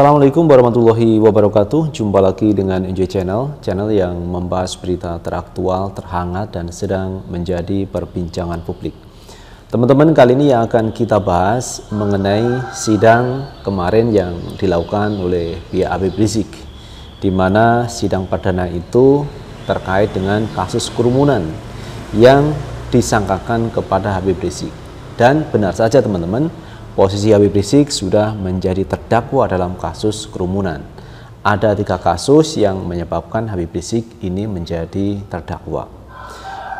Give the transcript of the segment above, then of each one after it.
Assalamualaikum warahmatullahi wabarakatuh. Jumpa lagi dengan Enjoy Channel, channel yang membahas berita teraktual, terhangat, dan sedang menjadi perbincangan publik. Teman-teman, kali ini yang akan kita bahas mengenai sidang kemarin yang dilakukan oleh pihak Habib Rizik, di mana sidang perdana itu terkait dengan kasus kerumunan yang disangkakan kepada Habib Rizik. Dan benar saja teman-teman, Posisi Habib Rizik sudah menjadi terdakwa dalam kasus kerumunan. Ada tiga kasus yang menyebabkan Habib Rizik ini menjadi terdakwa.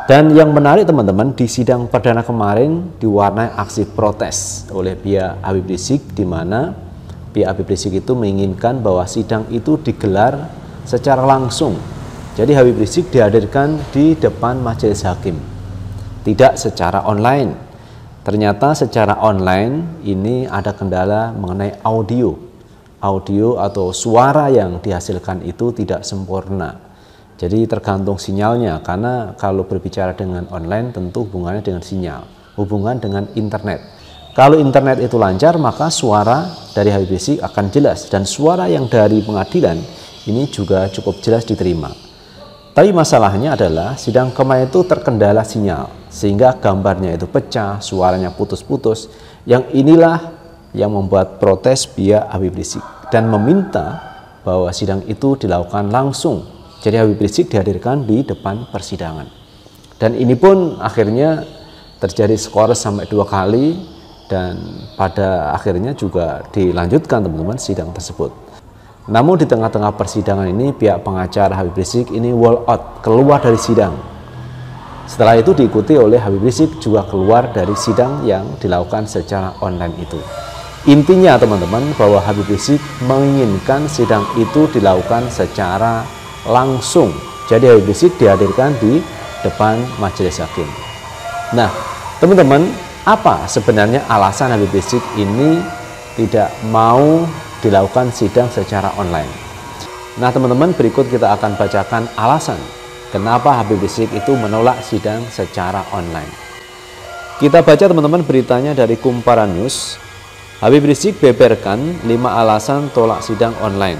Dan yang menarik teman-teman, di sidang perdana kemarin diwarnai aksi protes oleh pihak Habib Rizik di mana pihak Habib Rizik itu menginginkan bahwa sidang itu digelar secara langsung. Jadi Habib Rizik dihadirkan di depan majelis hakim, tidak secara online Ternyata secara online ini ada kendala mengenai audio. Audio atau suara yang dihasilkan itu tidak sempurna. Jadi tergantung sinyalnya, karena kalau berbicara dengan online tentu hubungannya dengan sinyal, hubungan dengan internet. Kalau internet itu lancar, maka suara dari HBBC akan jelas, dan suara yang dari pengadilan ini juga cukup jelas diterima. Tapi masalahnya adalah sidang kemarin itu terkendala sinyal sehingga gambarnya itu pecah, suaranya putus-putus. Yang inilah yang membuat protes pihak Habib Rizik dan meminta bahwa sidang itu dilakukan langsung. Jadi Habib Rizik dihadirkan di depan persidangan. Dan ini pun akhirnya terjadi skor sampai dua kali dan pada akhirnya juga dilanjutkan teman-teman sidang tersebut. Namun di tengah-tengah persidangan ini pihak pengacara Habib Rizik ini wall out, keluar dari sidang setelah itu diikuti oleh Habib Rizik juga keluar dari sidang yang dilakukan secara online itu. Intinya teman-teman bahwa Habib Rizik menginginkan sidang itu dilakukan secara langsung. Jadi Habib Rizik dihadirkan di depan majelis hakim. Nah, teman-teman, apa sebenarnya alasan Habib Rizik ini tidak mau dilakukan sidang secara online? Nah, teman-teman, berikut kita akan bacakan alasan kenapa Habib Rizik itu menolak sidang secara online. Kita baca teman-teman beritanya dari Kumparan News. Habib Rizik beberkan 5 alasan tolak sidang online.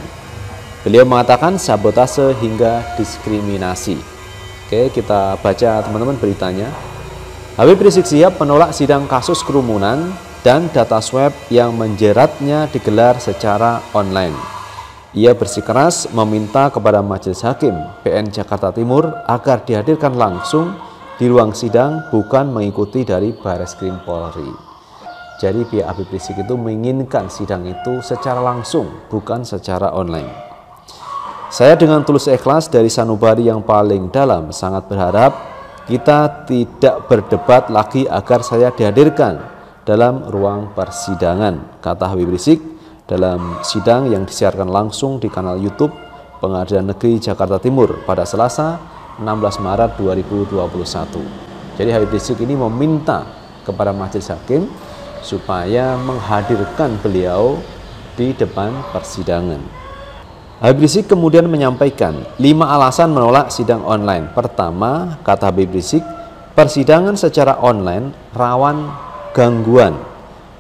Beliau mengatakan sabotase hingga diskriminasi. Oke, kita baca teman-teman beritanya. Habib Rizik siap menolak sidang kasus kerumunan dan data swab yang menjeratnya digelar secara online. Ia bersikeras meminta kepada Majelis Hakim PN Jakarta Timur agar dihadirkan langsung di ruang sidang bukan mengikuti dari Baris Krim Polri. Jadi pihak Habib Rizik itu menginginkan sidang itu secara langsung bukan secara online. Saya dengan tulus ikhlas dari sanubari yang paling dalam sangat berharap kita tidak berdebat lagi agar saya dihadirkan dalam ruang persidangan, kata Habib Rizik dalam sidang yang disiarkan langsung di kanal YouTube Pengadilan Negeri Jakarta Timur pada Selasa 16 Maret 2021. Jadi Habib Rizik ini meminta kepada majelis hakim supaya menghadirkan beliau di depan persidangan. Habib Rizik kemudian menyampaikan lima alasan menolak sidang online. Pertama, kata Habib Rizik, persidangan secara online rawan gangguan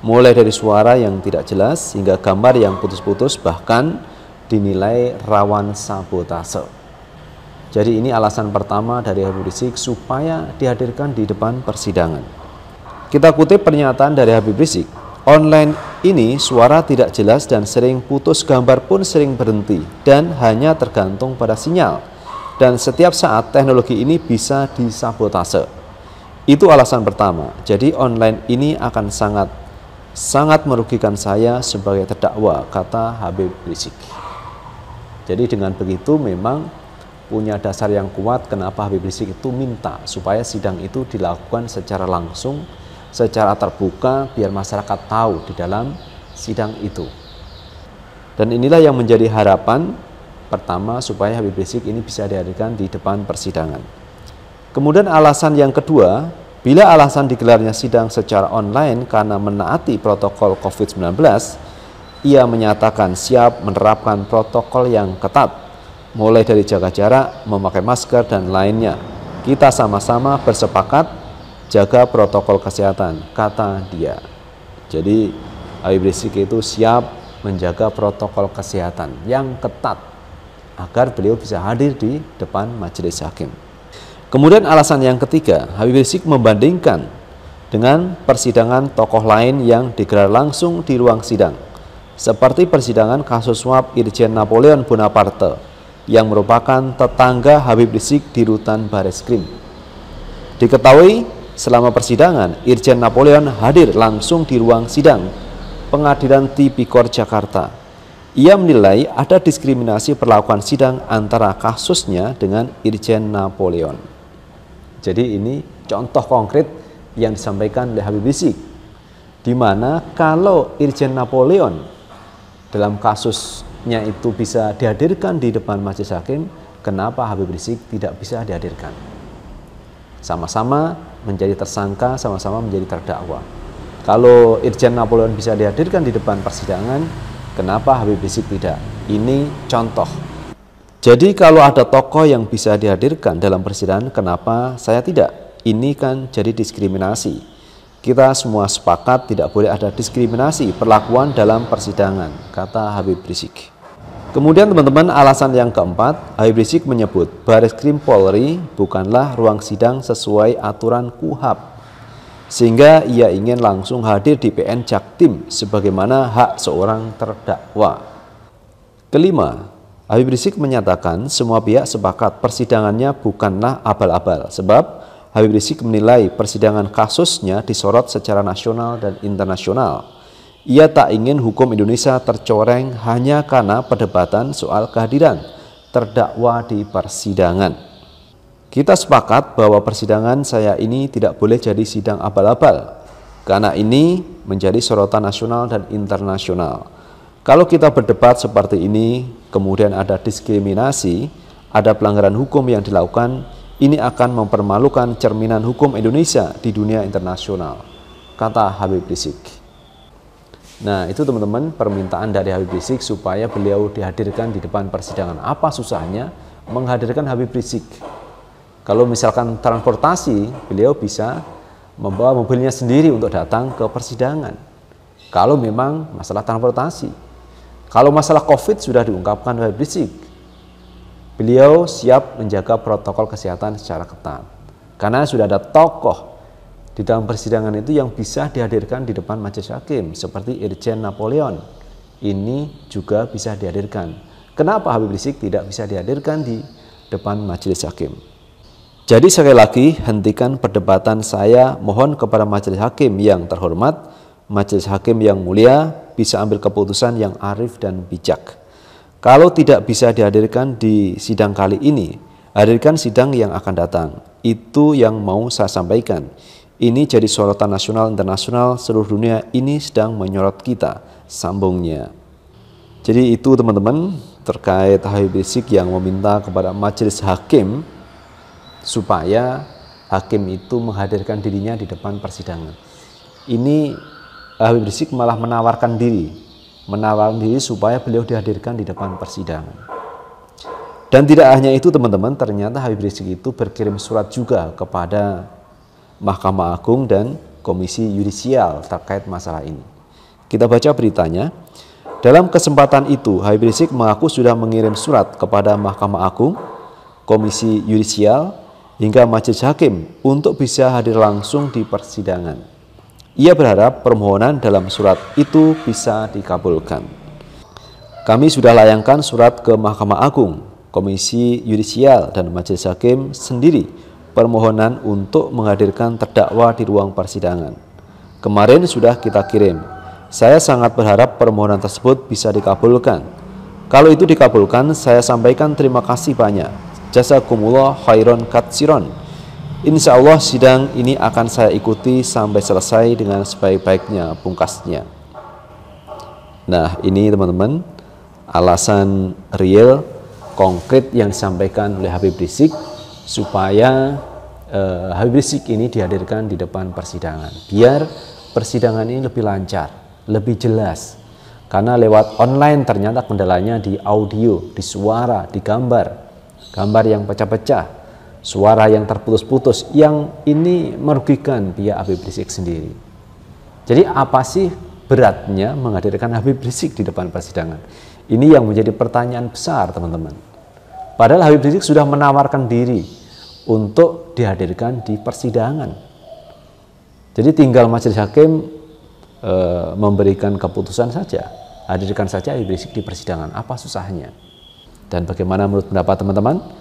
mulai dari suara yang tidak jelas hingga gambar yang putus-putus bahkan dinilai rawan sabotase. Jadi ini alasan pertama dari Habib Rizik supaya dihadirkan di depan persidangan. Kita kutip pernyataan dari Habib Rizik, online ini suara tidak jelas dan sering putus gambar pun sering berhenti dan hanya tergantung pada sinyal. Dan setiap saat teknologi ini bisa disabotase. Itu alasan pertama. Jadi online ini akan sangat sangat merugikan saya sebagai terdakwa, kata Habib Rizik. Jadi dengan begitu memang punya dasar yang kuat kenapa Habib Rizik itu minta supaya sidang itu dilakukan secara langsung, secara terbuka biar masyarakat tahu di dalam sidang itu. Dan inilah yang menjadi harapan pertama supaya Habib Rizik ini bisa dihadirkan di depan persidangan. Kemudian alasan yang kedua Bila alasan digelarnya sidang secara online karena menaati protokol COVID-19, ia menyatakan siap menerapkan protokol yang ketat, mulai dari jaga jarak, memakai masker, dan lainnya. Kita sama-sama bersepakat jaga protokol kesehatan, kata dia. Jadi Habib Rizik itu siap menjaga protokol kesehatan yang ketat agar beliau bisa hadir di depan majelis hakim. Kemudian alasan yang ketiga, Habib Rizik membandingkan dengan persidangan tokoh lain yang digelar langsung di ruang sidang, seperti persidangan kasus suap Irjen Napoleon Bonaparte yang merupakan tetangga Habib Rizik di rutan Bareskrim. Diketahui selama persidangan, Irjen Napoleon hadir langsung di ruang sidang Pengadilan Tipikor Jakarta. Ia menilai ada diskriminasi perlakuan sidang antara kasusnya dengan Irjen Napoleon. Jadi ini contoh konkret yang disampaikan oleh Habib Rizik. Di mana kalau Irjen Napoleon dalam kasusnya itu bisa dihadirkan di depan majelis hakim, kenapa Habib Rizik tidak bisa dihadirkan? Sama-sama menjadi tersangka, sama-sama menjadi terdakwa. Kalau Irjen Napoleon bisa dihadirkan di depan persidangan, kenapa Habib Rizik tidak? Ini contoh jadi kalau ada tokoh yang bisa dihadirkan dalam persidangan, kenapa saya tidak? Ini kan jadi diskriminasi. Kita semua sepakat tidak boleh ada diskriminasi perlakuan dalam persidangan, kata Habib Rizik. Kemudian teman-teman alasan yang keempat, Habib Rizik menyebut Baris Krim Polri bukanlah ruang sidang sesuai aturan KUHAP. Sehingga ia ingin langsung hadir di PN Jaktim sebagaimana hak seorang terdakwa. Kelima, Habib Rizik menyatakan semua pihak sepakat persidangannya bukanlah abal-abal sebab Habib Rizik menilai persidangan kasusnya disorot secara nasional dan internasional. Ia tak ingin hukum Indonesia tercoreng hanya karena perdebatan soal kehadiran terdakwa di persidangan. Kita sepakat bahwa persidangan saya ini tidak boleh jadi sidang abal-abal karena ini menjadi sorotan nasional dan internasional. Kalau kita berdebat seperti ini, kemudian ada diskriminasi, ada pelanggaran hukum yang dilakukan, ini akan mempermalukan cerminan hukum Indonesia di dunia internasional, kata Habib Rizik. Nah, itu teman-teman permintaan dari Habib Rizik supaya beliau dihadirkan di depan persidangan. Apa susahnya menghadirkan Habib Rizik? Kalau misalkan transportasi, beliau bisa membawa mobilnya sendiri untuk datang ke persidangan. Kalau memang masalah transportasi, kalau masalah COVID sudah diungkapkan oleh Rizik, beliau siap menjaga protokol kesehatan secara ketat. Karena sudah ada tokoh di dalam persidangan itu yang bisa dihadirkan di depan majelis hakim seperti Irjen Napoleon. Ini juga bisa dihadirkan. Kenapa Habib Rizik tidak bisa dihadirkan di depan majelis hakim? Jadi sekali lagi hentikan perdebatan saya mohon kepada majelis hakim yang terhormat, majelis hakim yang mulia bisa ambil keputusan yang arif dan bijak. Kalau tidak bisa dihadirkan di sidang kali ini, hadirkan sidang yang akan datang. Itu yang mau saya sampaikan. Ini jadi sorotan nasional internasional seluruh dunia ini sedang menyorot kita, sambungnya. Jadi itu teman-teman terkait Habib Rizik yang meminta kepada majelis hakim supaya hakim itu menghadirkan dirinya di depan persidangan. Ini Habib Rizik malah menawarkan diri, menawarkan diri supaya beliau dihadirkan di depan persidangan. Dan tidak hanya itu teman-teman, ternyata Habib Rizik itu berkirim surat juga kepada Mahkamah Agung dan Komisi Yudisial terkait masalah ini. Kita baca beritanya. Dalam kesempatan itu, Habib Rizik mengaku sudah mengirim surat kepada Mahkamah Agung, Komisi Yudisial, hingga Majelis Hakim untuk bisa hadir langsung di persidangan. Ia berharap permohonan dalam surat itu bisa dikabulkan. Kami sudah layangkan surat ke Mahkamah Agung, Komisi Yudisial dan Majelis Hakim sendiri permohonan untuk menghadirkan terdakwa di ruang persidangan. Kemarin sudah kita kirim. Saya sangat berharap permohonan tersebut bisa dikabulkan. Kalau itu dikabulkan, saya sampaikan terima kasih banyak. Jasa kumullah khairon katsiron Insya Allah sidang ini akan saya ikuti sampai selesai dengan sebaik-baiknya pungkasnya. Nah ini teman-teman alasan real konkret yang disampaikan oleh Habib Rizik supaya eh, Habib Rizik ini dihadirkan di depan persidangan biar persidangan ini lebih lancar, lebih jelas karena lewat online ternyata kendalanya di audio, di suara, di gambar, gambar yang pecah-pecah suara yang terputus-putus yang ini merugikan pihak Habib Rizik sendiri. Jadi apa sih beratnya menghadirkan Habib Rizik di depan persidangan? Ini yang menjadi pertanyaan besar teman-teman. Padahal Habib Rizik sudah menawarkan diri untuk dihadirkan di persidangan. Jadi tinggal majelis hakim e, memberikan keputusan saja, hadirkan saja Habib Rizik di persidangan. Apa susahnya? Dan bagaimana menurut pendapat teman-teman?